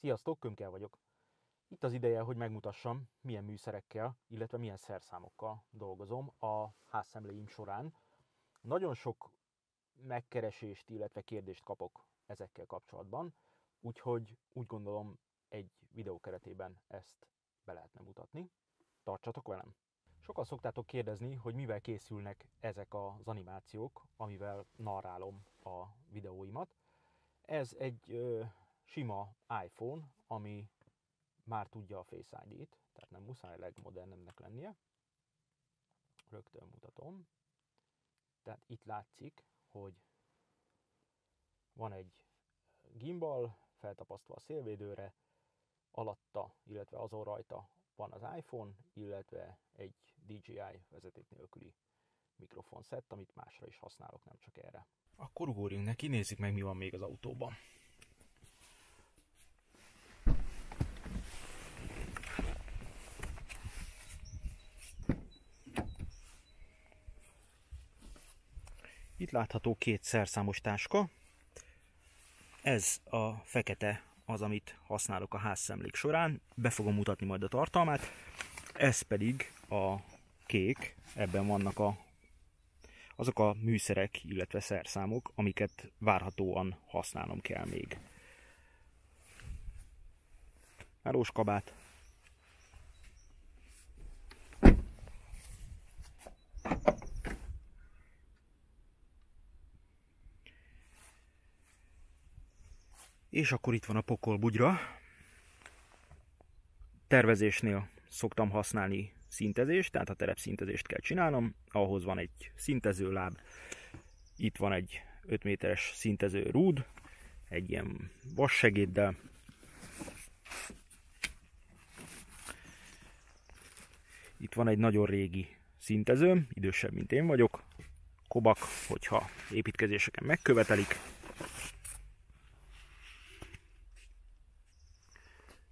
Sziasztok, Kömkel vagyok. Itt az ideje, hogy megmutassam, milyen műszerekkel, illetve milyen szerszámokkal dolgozom a házszemléim során. Nagyon sok megkeresést, illetve kérdést kapok ezekkel kapcsolatban, úgyhogy úgy gondolom egy videó keretében ezt be lehetne mutatni. Tartsatok velem! Sokan szoktátok kérdezni, hogy mivel készülnek ezek az animációk, amivel narrálom a videóimat. Ez egy sima iPhone, ami már tudja a Face ID-t, tehát nem muszáj legmodernebbnek lennie. Rögtön mutatom. Tehát itt látszik, hogy van egy gimbal, feltapasztva a szélvédőre, alatta, illetve azon rajta van az iPhone, illetve egy DJI vezeték nélküli mikrofonszett, amit másra is használok, nem csak erre. Akkor ugorjunk neki, nézzük meg, mi van még az autóban. Itt látható két szerszámos táska. Ez a fekete az, amit használok a házszemlék során. Be fogom mutatni majd a tartalmát. Ez pedig a kék, ebben vannak a, azok a műszerek, illetve szerszámok, amiket várhatóan használnom kell még. Melós kabát, És akkor itt van a pokol bugyra. Tervezésnél szoktam használni szintezést, tehát a szintezést kell csinálnom. Ahhoz van egy szintező láb, itt van egy 5 méteres szintező rúd, egy ilyen vas segéddel. Itt van egy nagyon régi szintezőm, idősebb, mint én vagyok. Kobak, hogyha építkezéseken megkövetelik,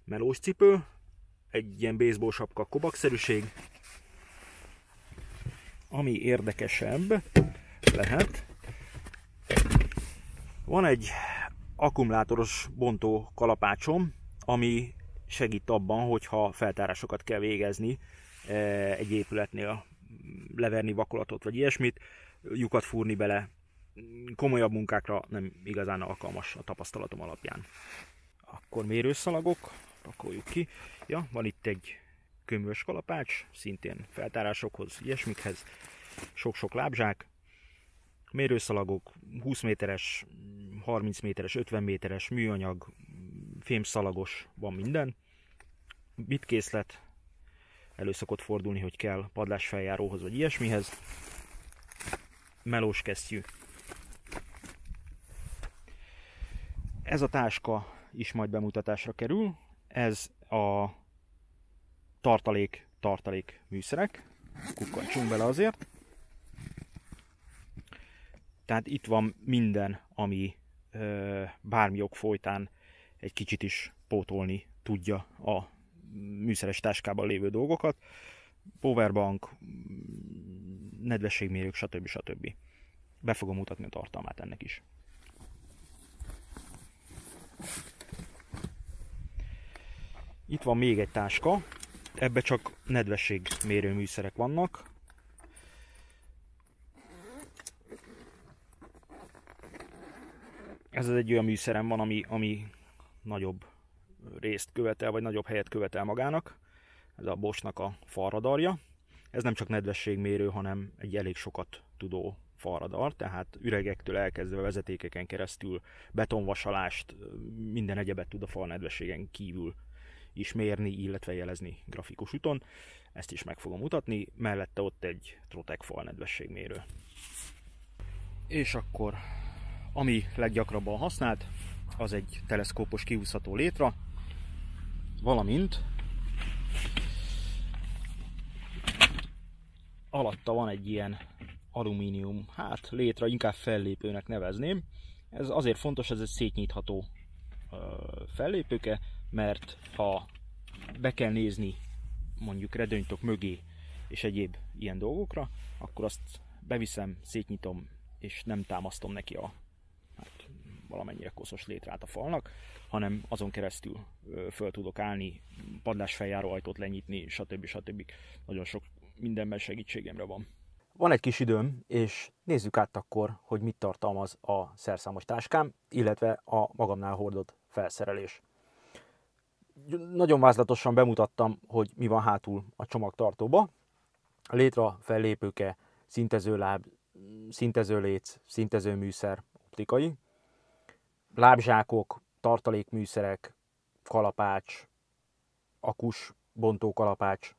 melós cipő, egy ilyen baseball sapka kobakszerűség. Ami érdekesebb lehet, van egy akkumulátoros bontó kalapácsom, ami segít abban, hogyha feltárásokat kell végezni eh, egy épületnél, leverni vakolatot vagy ilyesmit, lyukat fúrni bele, komolyabb munkákra nem igazán alkalmas a tapasztalatom alapján. Akkor mérőszalagok, pakoljuk ki. Ja, van itt egy kömös kalapács, szintén feltárásokhoz, ilyesmikhez, sok-sok lábzsák, mérőszalagok, 20 méteres, 30 méteres, 50 méteres, műanyag, fémszalagos, van minden. Bitkészlet, elő szokott fordulni, hogy kell padlásfeljáróhoz vagy ilyesmihez. Melós kesztyű. Ez a táska is majd bemutatásra kerül, ez a tartalék, tartalék műszerek. Kukkantsunk bele azért. Tehát itt van minden, ami ö, bármi ok folytán egy kicsit is pótolni tudja a műszeres táskában lévő dolgokat. Powerbank, nedvességmérők, stb. stb. Be fogom mutatni a tartalmát ennek is. Itt van még egy táska, ebbe csak nedvesség mérőműszerek vannak. Ez az egy olyan műszerem van, ami, ami nagyobb részt követel, vagy nagyobb helyet követel magának. Ez a Bosnak a falradarja. Ez nem csak nedvességmérő, hanem egy elég sokat tudó falradar, tehát üregektől elkezdve vezetékeken keresztül betonvasalást, minden egyebet tud a fal nedvességen kívül is mérni, illetve jelezni grafikus úton. Ezt is meg fogom mutatni, mellette ott egy Trotec nedvességmérő. És akkor, ami leggyakrabban használt, az egy teleszkópos kiúszható létra, valamint alatta van egy ilyen alumínium, hát létre inkább fellépőnek nevezném. Ez azért fontos, ez egy szétnyitható fellépőke, mert ha be kell nézni mondjuk redőnytok mögé és egyéb ilyen dolgokra, akkor azt beviszem, szétnyitom, és nem támasztom neki a hát, valamennyire koszos létrát a falnak, hanem azon keresztül föl tudok állni, padlás feljáró ajtót lenyitni, stb. stb. Nagyon sok mindenben segítségemre van. Van egy kis időm, és nézzük át akkor, hogy mit tartalmaz a szerszámos táskám, illetve a magamnál hordott felszerelés nagyon vázlatosan bemutattam, hogy mi van hátul a csomagtartóba. Létra, fellépőke, szintezőláb, szintezőléc, szintezőműszer, optikai, lábzsákok, tartalékműszerek, kalapács, akus, bontó kalapács.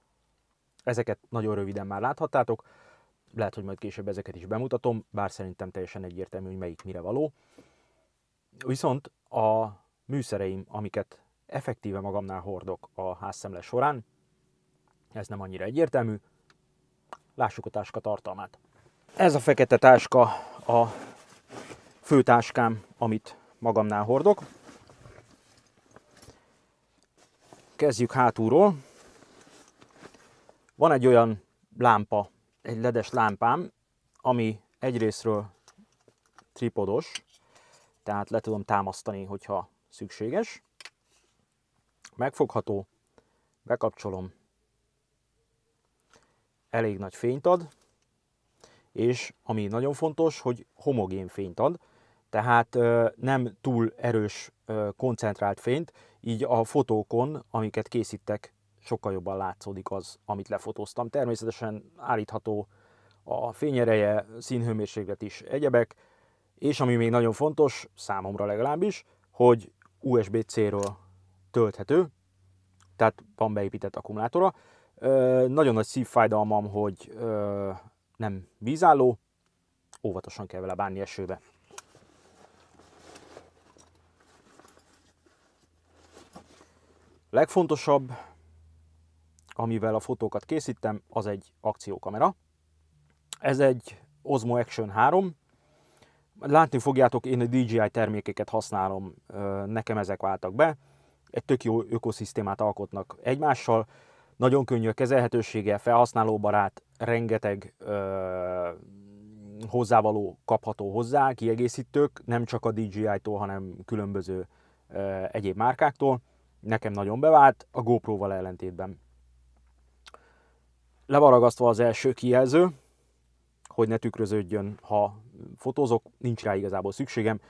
Ezeket nagyon röviden már láthattátok, lehet, hogy majd később ezeket is bemutatom, bár szerintem teljesen egyértelmű, hogy melyik mire való. Viszont a műszereim, amiket effektíve magamnál hordok a házszemle során. Ez nem annyira egyértelmű. Lássuk a táska tartalmát. Ez a fekete táska a főtáskám, amit magamnál hordok. Kezdjük hátulról. Van egy olyan lámpa, egy ledes lámpám, ami egyrésztről tripodos, tehát le tudom támasztani, hogyha szükséges megfogható, bekapcsolom, elég nagy fényt ad, és ami nagyon fontos, hogy homogén fényt ad, tehát nem túl erős koncentrált fényt, így a fotókon, amiket készítek, sokkal jobban látszódik az, amit lefotóztam. Természetesen állítható a fényereje, színhőmérséklet is egyebek, és ami még nagyon fontos, számomra legalábbis, hogy USB-C-ről tölthető, tehát van beépített akkumulátora. Ö, nagyon nagy szívfájdalmam, hogy ö, nem vízálló, óvatosan kell vele bánni esőbe. Legfontosabb, amivel a fotókat készítem, az egy akciókamera. Ez egy Osmo Action 3. Látni fogjátok, én a DJI termékeket használom, nekem ezek váltak be egy tök jó ökoszisztémát alkotnak egymással, nagyon könnyű a kezelhetősége, felhasználóbarát, rengeteg ö, hozzávaló kapható hozzá, kiegészítők, nem csak a DJI-tól, hanem különböző ö, egyéb márkáktól. Nekem nagyon bevált, a GoPro-val ellentétben. Levaragasztva az első kijelző, hogy ne tükröződjön, ha fotózok, nincs rá igazából szükségem.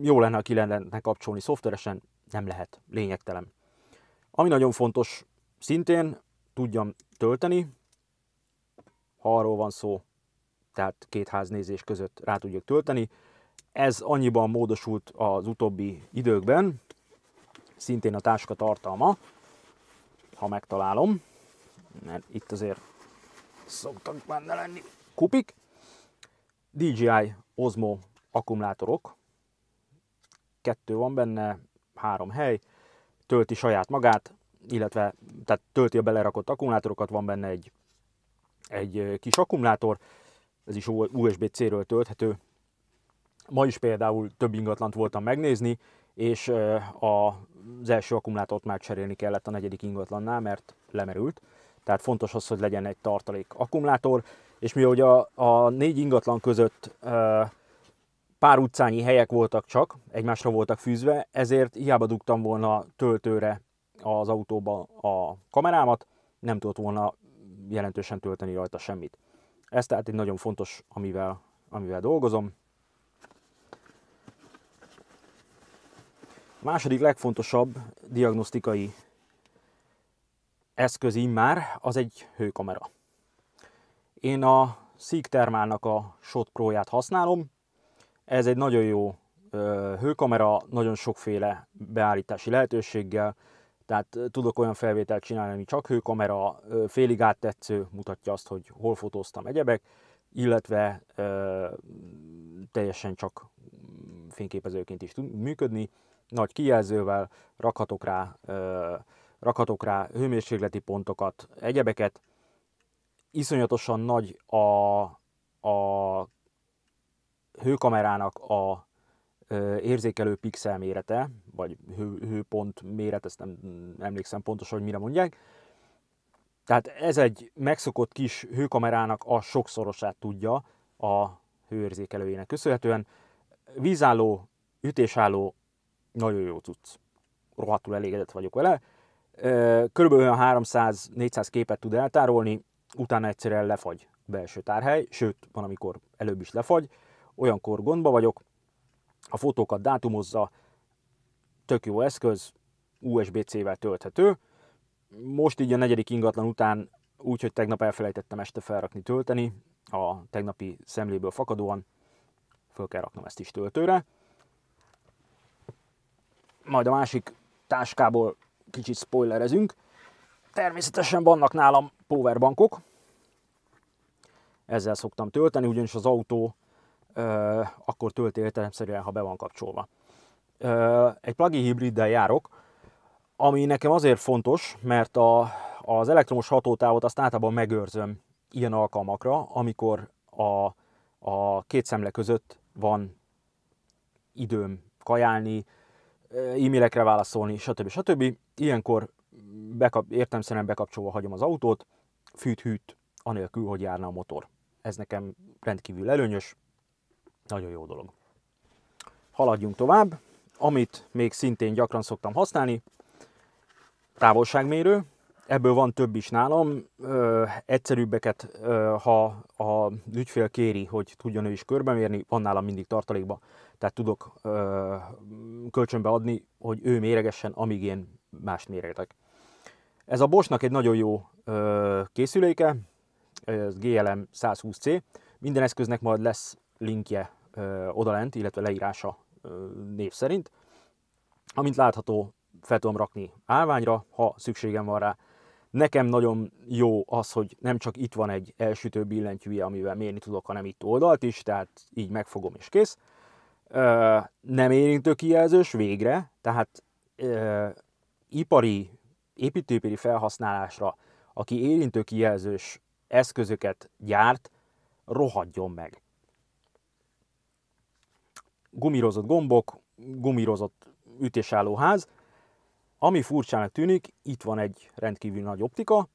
Jó lenne, ha ki lenne kapcsolni szoftveresen, nem lehet, lényegtelen. Ami nagyon fontos, szintén tudjam tölteni, ha arról van szó, tehát két háznézés között rá tudjuk tölteni. Ez annyiban módosult az utóbbi időkben, szintén a táska tartalma, ha megtalálom, mert itt azért szoktak benne lenni kupik. DJI Osmo akkumulátorok, kettő van benne, három hely, tölti saját magát, illetve tehát tölti a belerakott akkumulátorokat, van benne egy, egy kis akkumulátor, ez is USB-C-ről tölthető. Ma is például több ingatlant voltam megnézni, és az első akkumulátort már cserélni kellett a negyedik ingatlannál, mert lemerült. Tehát fontos az, hogy legyen egy tartalék akkumulátor, és mi ugye a, a négy ingatlan között pár utcányi helyek voltak csak, egymásra voltak fűzve, ezért hiába dugtam volna töltőre az autóba a kamerámat, nem tudott volna jelentősen tölteni rajta semmit. Ez tehát egy nagyon fontos, amivel, amivel dolgozom. A második legfontosabb diagnosztikai eszköz már az egy hőkamera. Én a Szíg Thermálnak a Shot Pro-ját használom, ez egy nagyon jó hőkamera, nagyon sokféle beállítási lehetőséggel, tehát tudok olyan felvételt csinálni, ami csak hőkamera, félig áttetsző, mutatja azt, hogy hol fotóztam egyebek, illetve ö, teljesen csak fényképezőként is tud működni. Nagy kijelzővel rakhatok rá, ö, rakhatok rá hőmérsékleti pontokat, egyebeket. Iszonyatosan nagy a, a hőkamerának a érzékelő pixel mérete, vagy hő, hőpont méret, ezt nem emlékszem pontosan, hogy mire mondják. Tehát ez egy megszokott kis hőkamerának a sokszorosát tudja a hőérzékelőjének köszönhetően. Vízálló, ütésálló, nagyon jó cucc. Rohadtul elégedett vagyok vele. Körülbelül olyan 300-400 képet tud eltárolni, utána egyszerűen lefagy belső tárhely, sőt, van amikor előbb is lefagy olyankor gondba vagyok, a fotókat dátumozza, tök jó eszköz, USB-C-vel tölthető. Most így a negyedik ingatlan után úgyhogy tegnap elfelejtettem este felrakni tölteni, a tegnapi szemléből fakadóan föl kell raknom ezt is töltőre. Majd a másik táskából kicsit spoilerezünk. Természetesen vannak nálam powerbankok, ezzel szoktam tölteni, ugyanis az autó akkor tölt értelemszerűen, ha be van kapcsolva. Egy plug-in hibriddel járok, ami nekem azért fontos, mert a, az elektromos hatótávot azt általában megőrzöm ilyen alkalmakra, amikor a, a két szemle között van időm kajálni, e-mailekre válaszolni, stb. stb. Ilyenkor bekap, értemszerűen bekapcsolva hagyom az autót, fűt-hűt, anélkül, hogy járna a motor. Ez nekem rendkívül előnyös, nagyon jó dolog. Haladjunk tovább. Amit még szintén gyakran szoktam használni, távolságmérő. Ebből van több is nálam. Ö, egyszerűbbeket, ö, ha a ügyfél kéri, hogy tudjon ő is körbemérni, van nálam mindig tartalékba. Tehát tudok ö, kölcsönbe adni, hogy ő méregessen, amíg én mást méregetek. Ez a Bosnak egy nagyon jó ö, készüléke, ez GLM 120C. Minden eszköznek majd lesz linkje odalent, illetve leírása név szerint. Amint látható, fel tudom rakni állványra, ha szükségem van rá. Nekem nagyon jó az, hogy nem csak itt van egy elsütő billentyűje, amivel mérni tudok, hanem itt oldalt is, tehát így megfogom és kész. Nem érintő kijelzős végre, tehát ipari, építőipari felhasználásra, aki érintő kijelzős eszközöket gyárt, rohadjon meg. Gumírozott gombok, gumírozott ütésálló ház. Ami furcsának tűnik, itt van egy rendkívül nagy optika.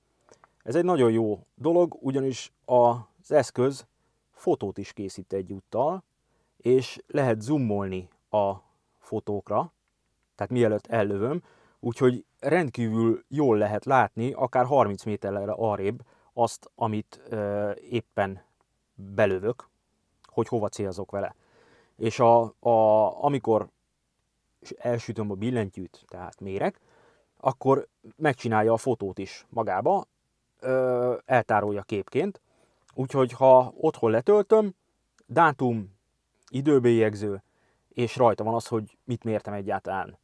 Ez egy nagyon jó dolog, ugyanis az eszköz fotót is készít egyúttal, és lehet zoomolni a fotókra, tehát mielőtt ellövöm, úgyhogy rendkívül jól lehet látni, akár 30 méterre arrébb azt, amit éppen belövök, hogy hova célzok vele és a, a, amikor elsütöm a billentyűt, tehát mérek, akkor megcsinálja a fotót is magába, ö, eltárolja képként, úgyhogy ha otthon letöltöm, dátum, időbélyegző, és rajta van az, hogy mit mértem egyáltalán.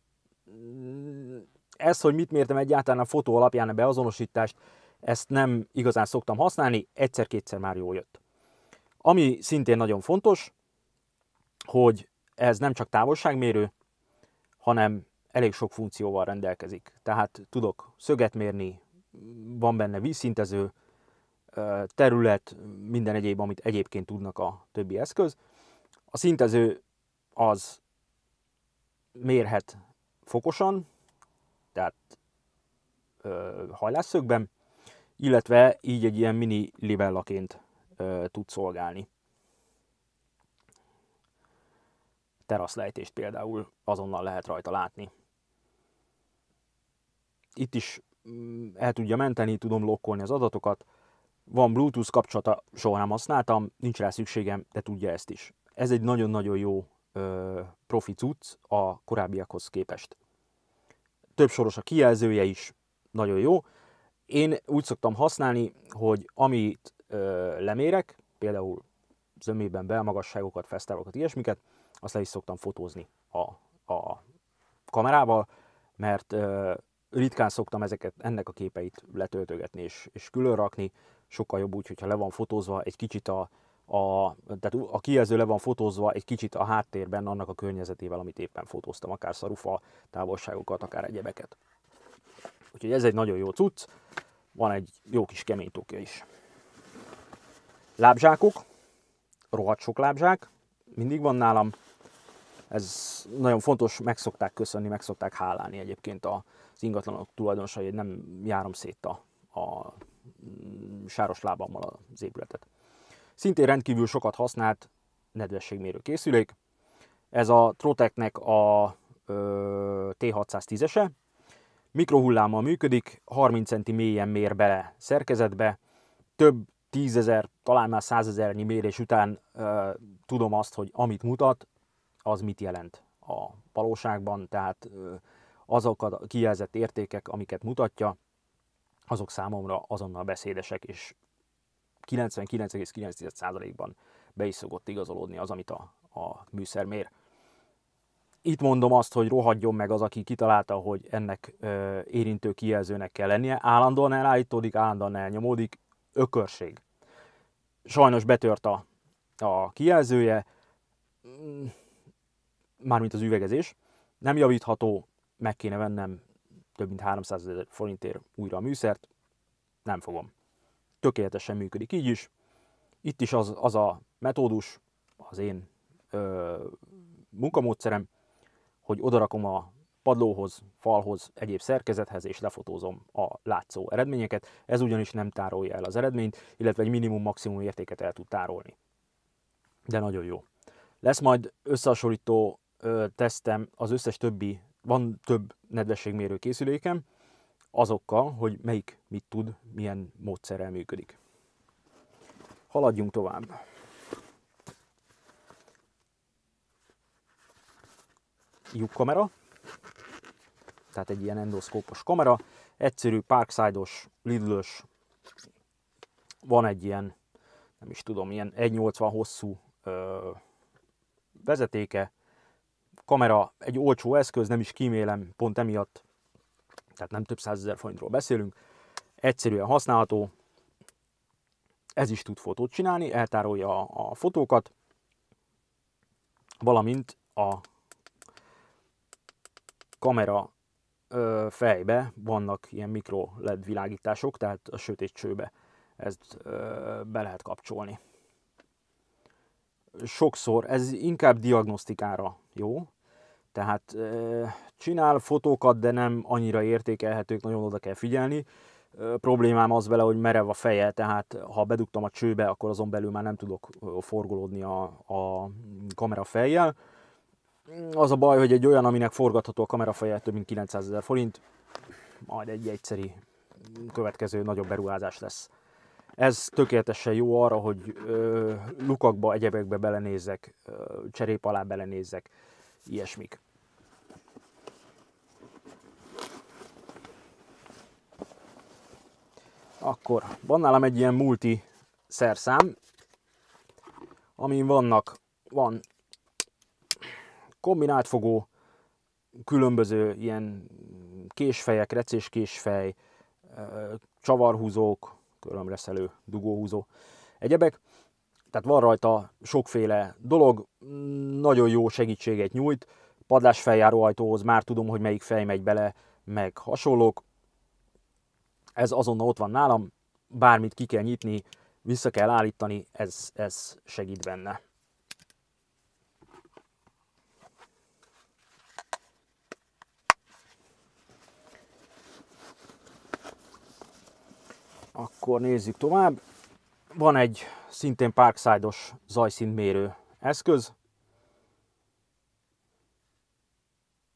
Ez, hogy mit mértem egyáltalán a fotó alapján a beazonosítást, ezt nem igazán szoktam használni, egyszer-kétszer már jó jött. Ami szintén nagyon fontos, hogy ez nem csak távolságmérő, hanem elég sok funkcióval rendelkezik. Tehát tudok szöget mérni, van benne vízszintező, terület, minden egyéb, amit egyébként tudnak a többi eszköz. A szintező az mérhet fokosan, tehát ö, hajlásszögben, illetve így egy ilyen mini libellaként ö, tud szolgálni. teraszlejtést például azonnal lehet rajta látni. Itt is mm, el tudja menteni, tudom lokkolni az adatokat, van Bluetooth kapcsolata, soha nem használtam, nincs rá szükségem, de tudja ezt is. Ez egy nagyon-nagyon jó ö, profi cucc a korábbiakhoz képest. Több soros a kijelzője is, nagyon jó. Én úgy szoktam használni, hogy amit ö, lemérek, például zömében belmagasságokat, fesztávokat, ilyesmiket, azt le is szoktam fotózni a, a kamerával, mert ö, ritkán szoktam ezeket, ennek a képeit letöltögetni és, és külön rakni, sokkal jobb úgy, hogyha le van fotózva, egy kicsit a, a, tehát a kijelző le van fotózva egy kicsit a háttérben annak a környezetével, amit éppen fotóztam, akár szarufa, távolságokat, akár egyebeket. Úgyhogy ez egy nagyon jó cucc, van egy jó kis kemény tokja is. Lábzsákok, rohadt sok lábzsák, mindig van nálam, ez nagyon fontos, meg szokták köszönni, meg szokták hálálni egyébként az ingatlanok tulajdonosai, hogy nem járom szét a, a mm, sáros lábammal az épületet. Szintén rendkívül sokat használt nedvességmérő készülék. Ez a Troteknek a T610-ese. Mikrohullámmal működik, 30 cm mélyen mér bele szerkezetbe. Több tízezer, talán már százezernyi mérés után ö, tudom azt, hogy amit mutat, az mit jelent a valóságban, tehát azok a kijelzett értékek, amiket mutatja, azok számomra azonnal beszédesek, és 99,9%-ban be is szokott igazolódni az, amit a, a műszer mér. Itt mondom azt, hogy rohadjon meg az, aki kitalálta, hogy ennek ö, érintő kijelzőnek kell lennie. Állandóan elállítódik, állandóan elnyomódik, ökörség. Sajnos betört a, a kijelzője, mm, mármint az üvegezés, nem javítható, meg kéne vennem több mint 300 ezer forintért újra a műszert, nem fogom. Tökéletesen működik így is. Itt is az, az a metódus, az én ö, munkamódszerem, hogy odarakom a padlóhoz, falhoz, egyéb szerkezethez, és lefotózom a látszó eredményeket. Ez ugyanis nem tárolja el az eredményt, illetve egy minimum-maximum értéket el tud tárolni. De nagyon jó. Lesz majd összehasonlító tesztem az összes többi, van több nedvességmérő készülékem, azokkal, hogy melyik mit tud, milyen módszerrel működik. Haladjunk tovább. kamera, tehát egy ilyen endoszkópos kamera, egyszerű parkside-os, lidl van egy ilyen, nem is tudom, ilyen 1,80 hosszú ö, vezetéke, kamera egy olcsó eszköz, nem is kímélem pont emiatt, tehát nem több százezer forintról beszélünk, egyszerűen használható, ez is tud fotót csinálni, eltárolja a, a fotókat, valamint a kamera ö, fejbe vannak ilyen mikro LED világítások, tehát a sötét csőbe ezt ö, be lehet kapcsolni. Sokszor, ez inkább diagnosztikára jó, tehát csinál fotókat, de nem annyira értékelhetők, nagyon oda kell figyelni. Problémám az vele, hogy merev a feje, tehát ha bedugtam a csőbe, akkor azon belül már nem tudok forgolódni a, a kamera fejjel. Az a baj, hogy egy olyan, aminek forgatható a kamera feje több mint 900 ezer forint, majd egy egyszeri következő nagyobb beruházás lesz. Ez tökéletesen jó arra, hogy ö, lukakba, egyebekbe belenézek, ö, cserép alá belenézek, ilyesmik. Akkor van nálam egy ilyen multi szerszám, amin vannak, van kombinált fogó, különböző ilyen késfejek, recés késfej, csavarhúzók, körömreszelő, dugóhúzó, egyebek. Tehát van rajta sokféle dolog, nagyon jó segítséget nyújt, feljáró ajtóhoz már tudom, hogy melyik fej megy bele, meg hasonlók ez azonnal ott van nálam, bármit ki kell nyitni, vissza kell állítani, ez, ez segít benne. Akkor nézzük tovább. Van egy szintén parkside-os zajszintmérő eszköz.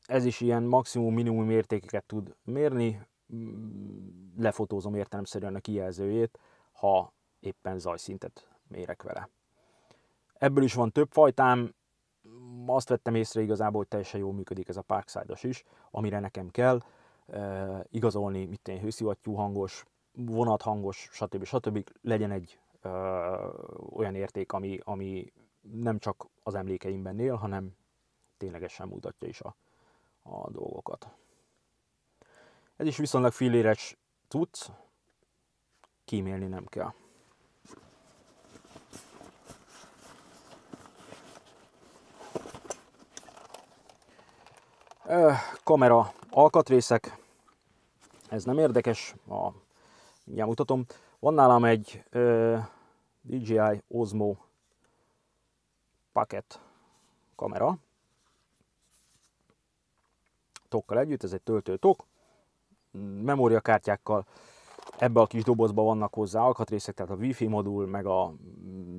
Ez is ilyen maximum-minimum mértékeket tud mérni, Mm, lefotózom értelemszerűen a kijelzőjét, ha éppen zajszintet mérek vele. Ebből is van több fajtám, azt vettem észre igazából, hogy teljesen jól működik ez a parkside is, amire nekem kell e, igazolni, mit én hőszivattyú hangos, vonat vonathangos, stb. stb. legyen egy e, olyan érték, ami, ami nem csak az emlékeimben él, hanem ténylegesen mutatja is a, a dolgokat. Ez is viszonylag filléres cucc, kímélni nem kell. Kamera alkatrészek, ez nem érdekes, a, mindjárt mutatom. Van nálam egy ö, DJI Osmo Pocket kamera, tokkal együtt, ez egy töltőtok, memóriakártyákkal, ebbe a kis dobozba vannak hozzá alkatrészek, tehát a Wi-Fi modul, meg a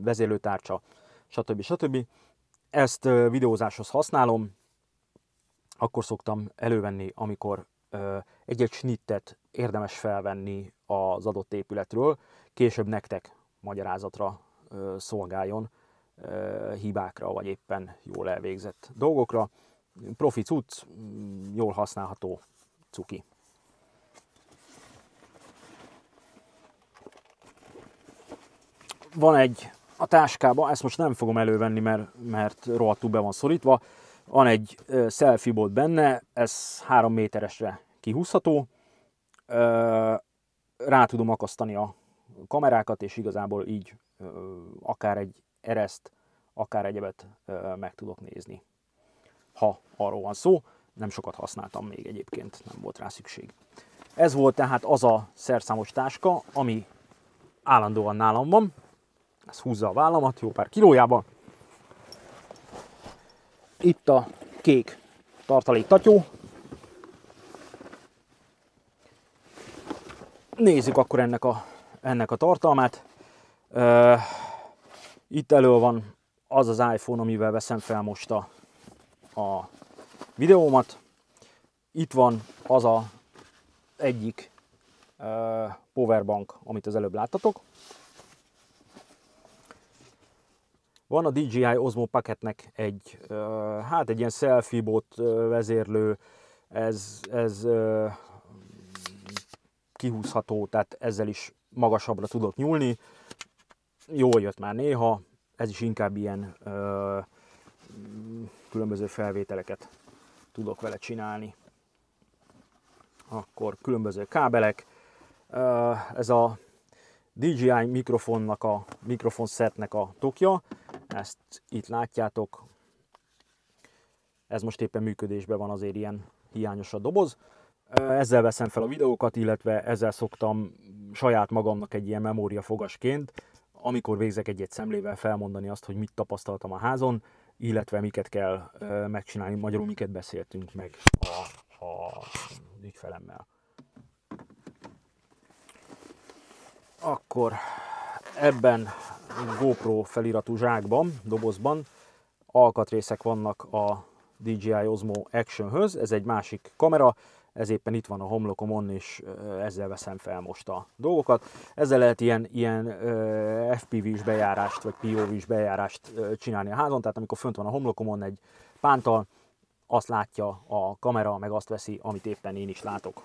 vezérlőtárcsa, stb. stb. Ezt videózáshoz használom, akkor szoktam elővenni, amikor egy-egy snittet érdemes felvenni az adott épületről, később nektek magyarázatra szolgáljon hibákra, vagy éppen jól elvégzett dolgokra. Profi cucc, jól használható cuki. van egy a táskában, ezt most nem fogom elővenni, mert, mert rohadtul be van szorítva, van egy selfie bot benne, ez 3 méteresre kihúzható, rá tudom akasztani a kamerákat, és igazából így akár egy ereszt, akár egyebet meg tudok nézni. Ha arról van szó, nem sokat használtam még egyébként, nem volt rá szükség. Ez volt tehát az a szerszámos táska, ami állandóan nálam van, ez húzza a vállamat jó pár kilójában. Itt a kék tartalék tatyó. Nézzük akkor ennek a, ennek a tartalmát. Itt elő van az az iPhone, amivel veszem fel most a, a videómat. Itt van az a egyik powerbank, amit az előbb láttatok. Van a DJI Osmo Packetnek egy, hát egy ilyen selfie bot vezérlő, ez, ez kihúzható, tehát ezzel is magasabbra tudok nyúlni. Jól jött már néha, ez is inkább ilyen ö, különböző felvételeket tudok vele csinálni. Akkor különböző kábelek. Ö, ez a DJI mikrofonnak a mikrofon szetnek a tokja. Ezt itt látjátok. Ez most éppen működésben van, azért ilyen hiányos a doboz. Ezzel veszem fel a videókat, illetve ezzel szoktam saját magamnak egy ilyen memóriafogasként, amikor végzek egy-egy szemlével felmondani azt, hogy mit tapasztaltam a házon, illetve miket kell megcsinálni, magyarul miket beszéltünk meg a, a ügyfelemmel. Akkor ebben GoPro feliratú zsákban, dobozban alkatrészek vannak a DJI Osmo Actionhöz, ez egy másik kamera, ez éppen itt van a homlokomon, és ezzel veszem fel most a dolgokat. Ezzel lehet ilyen, ilyen FPV-s bejárást, vagy POV-s bejárást csinálni a házon, tehát amikor fönt van a homlokomon egy pántal, azt látja a kamera, meg azt veszi, amit éppen én is látok.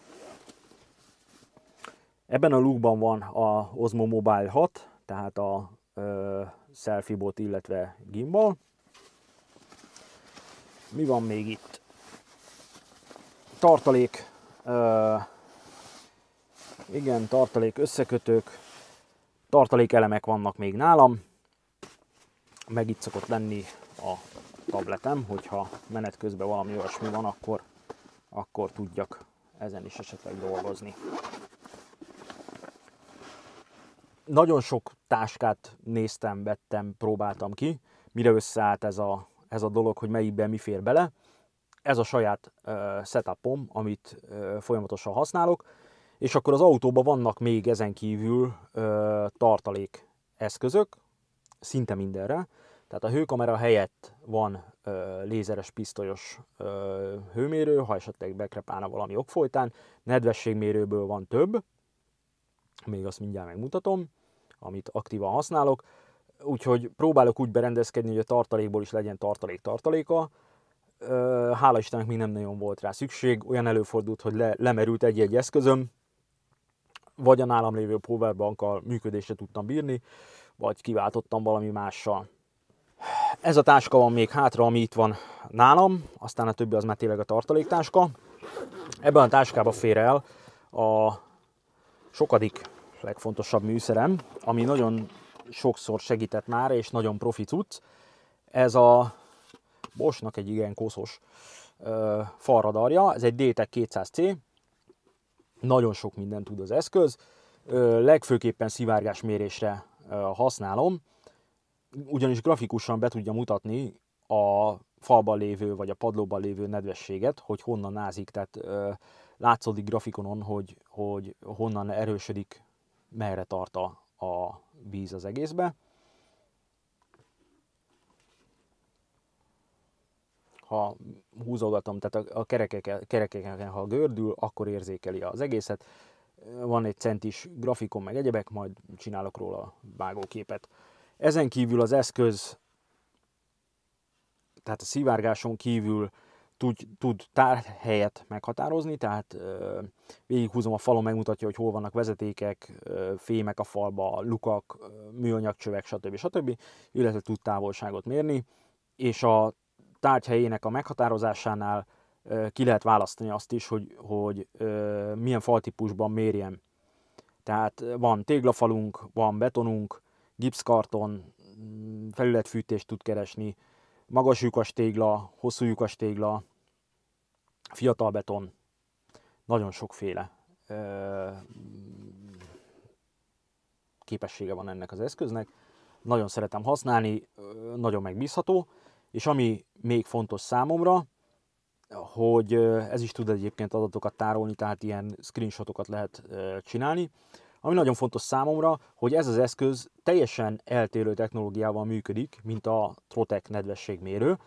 Ebben a lukban van a Osmo Mobile 6, tehát a selfie bot, illetve gimbal. Mi van még itt? Tartalék, igen, tartalék összekötők, tartalék elemek vannak még nálam, meg itt szokott lenni a tabletem, hogyha menet közben valami olyasmi van, akkor, akkor tudjak ezen is esetleg dolgozni nagyon sok táskát néztem, vettem, próbáltam ki, mire összeállt ez a, ez a dolog, hogy melyikben mi fér bele. Ez a saját uh, setupom, amit uh, folyamatosan használok, és akkor az autóban vannak még ezen kívül uh, tartalék eszközök, szinte mindenre. Tehát a hőkamera helyett van uh, lézeres, pisztolyos uh, hőmérő, ha esetleg bekrepálna valami okfolytán, nedvességmérőből van több, még azt mindjárt megmutatom amit aktívan használok. Úgyhogy próbálok úgy berendezkedni, hogy a tartalékból is legyen tartalék tartaléka. Hála Istennek még nem nagyon volt rá szükség, olyan előfordult, hogy le, lemerült egy-egy eszközöm, vagy a nálam lévő powerbankkal működésre tudtam bírni, vagy kiváltottam valami mással. Ez a táska van még hátra, ami itt van nálam, aztán a többi az már tényleg a tartaléktáska. Ebben a táskában fér el a sokadik legfontosabb műszerem, ami nagyon sokszor segített már, és nagyon profi cucc. Ez a Bosnak egy igen koszos ö, falradarja, ez egy DTEC 200C, nagyon sok mindent tud az eszköz, legfőképpen szivárgásmérésre ö, használom, ugyanis grafikusan be tudja mutatni a falban lévő vagy a padlóban lévő nedvességet, hogy honnan názik, tehát látszódik grafikonon, hogy, hogy honnan erősödik merre tart a, a víz az egészbe. Ha húzogatom, tehát a, a kerekeken, kerekeken, ha gördül, akkor érzékeli az egészet. Van egy centis grafikon, meg egyebek, majd csinálok róla vágóképet. Ezen kívül az eszköz, tehát a szivárgáson kívül tud, tud tárhelyet meghatározni, tehát ö, végighúzom a falon, megmutatja, hogy hol vannak vezetékek, ö, fémek a falba, lukak, műanyagcsövek, stb. stb. illetve tud távolságot mérni, és a tárgyhelyének a meghatározásánál ö, ki lehet választani azt is, hogy, hogy ö, milyen faltípusban mérjem. Tehát van téglafalunk, van betonunk, gipszkarton, mm, felületfűtést tud keresni, magas lyukas tégla, hosszú lyukas tégla, fiatal beton, nagyon sokféle képessége van ennek az eszköznek. Nagyon szeretem használni, nagyon megbízható, és ami még fontos számomra, hogy ez is tud egyébként adatokat tárolni, tehát ilyen screenshotokat lehet csinálni, ami nagyon fontos számomra, hogy ez az eszköz teljesen eltérő technológiával működik, mint a Trotec nedvességmérő.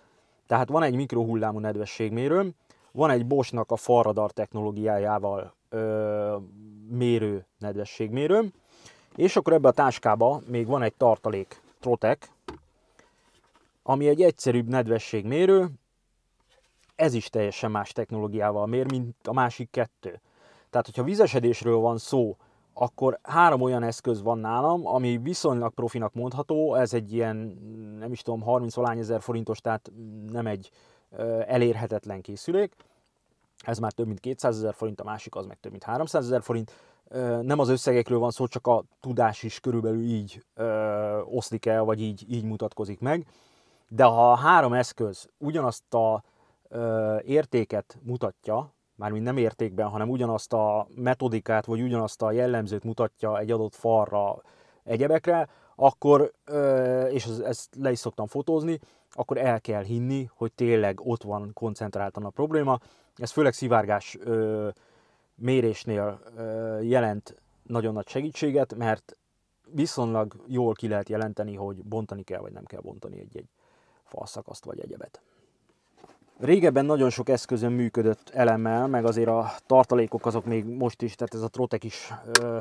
Tehát van egy mikrohullámú nedvességmérő, van egy Bosnak a falradar technológiájával ö, mérő nedvességmérő, és akkor ebbe a táskába még van egy tartalék Trotec, ami egy egyszerűbb nedvességmérő, ez is teljesen más technológiával mér, mint a másik kettő. Tehát, hogyha vizesedésről van szó, akkor három olyan eszköz van nálam, ami viszonylag profinak mondható, ez egy ilyen, nem is tudom, 30 valány ezer forintos, tehát nem egy elérhetetlen készülék, ez már több mint 200 ezer forint, a másik az meg több mint 300 ezer forint, nem az összegekről van szó, csak a tudás is körülbelül így ö, oszlik el, vagy így, így mutatkozik meg. De ha a három eszköz ugyanazt a ö, értéket mutatja, mármint nem értékben, hanem ugyanazt a metodikát, vagy ugyanazt a jellemzőt mutatja egy adott falra, egyebekre, akkor, és ezt le is szoktam fotózni, akkor el kell hinni, hogy tényleg ott van koncentráltan a probléma. Ez főleg szivárgás mérésnél jelent nagyon nagy segítséget, mert viszonylag jól ki lehet jelenteni, hogy bontani kell, vagy nem kell bontani egy-egy falszakaszt, vagy egyebet. Régebben nagyon sok eszközön működött elemmel, meg azért a tartalékok azok még most is, tehát ez a Trotek is ö,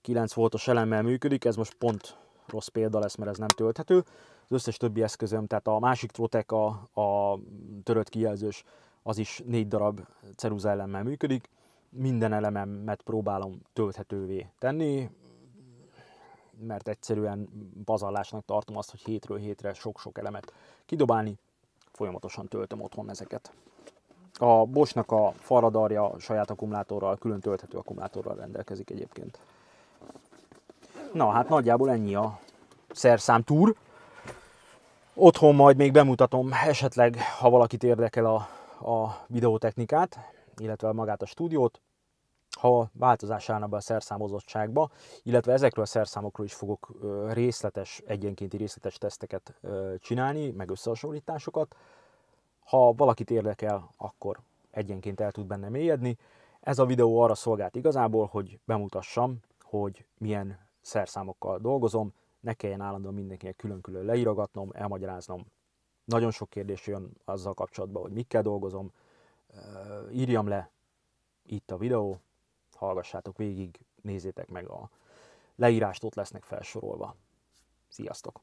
9 voltos elemmel működik, ez most pont rossz példa lesz, mert ez nem tölthető. Az összes többi eszközöm, tehát a másik Trotek, a, a törött kijelzős, az is négy darab ceruza elemmel működik. Minden elememet próbálom tölthetővé tenni, mert egyszerűen pazarlásnak tartom azt, hogy hétről hétre sok-sok elemet kidobálni, folyamatosan töltöm otthon ezeket. A Bosnak a faradarja saját akkumulátorral, külön tölthető akkumulátorral rendelkezik egyébként. Na, hát nagyjából ennyi a túr. Otthon majd még bemutatom esetleg, ha valakit érdekel a, a videótechnikát, illetve magát a stúdiót ha változás állna be a szerszámozottságba, illetve ezekről a szerszámokról is fogok részletes, egyenkénti részletes teszteket csinálni, meg összehasonlításokat. Ha valakit érdekel, akkor egyenként el tud benne mélyedni. Ez a videó arra szolgált igazából, hogy bemutassam, hogy milyen szerszámokkal dolgozom, ne kelljen állandóan mindenkinek külön-külön leíragatnom, elmagyaráznom. Nagyon sok kérdés jön azzal kapcsolatban, hogy mikkel dolgozom, írjam le, itt a videó, hallgassátok végig, nézzétek meg a leírást, ott lesznek felsorolva. Sziasztok!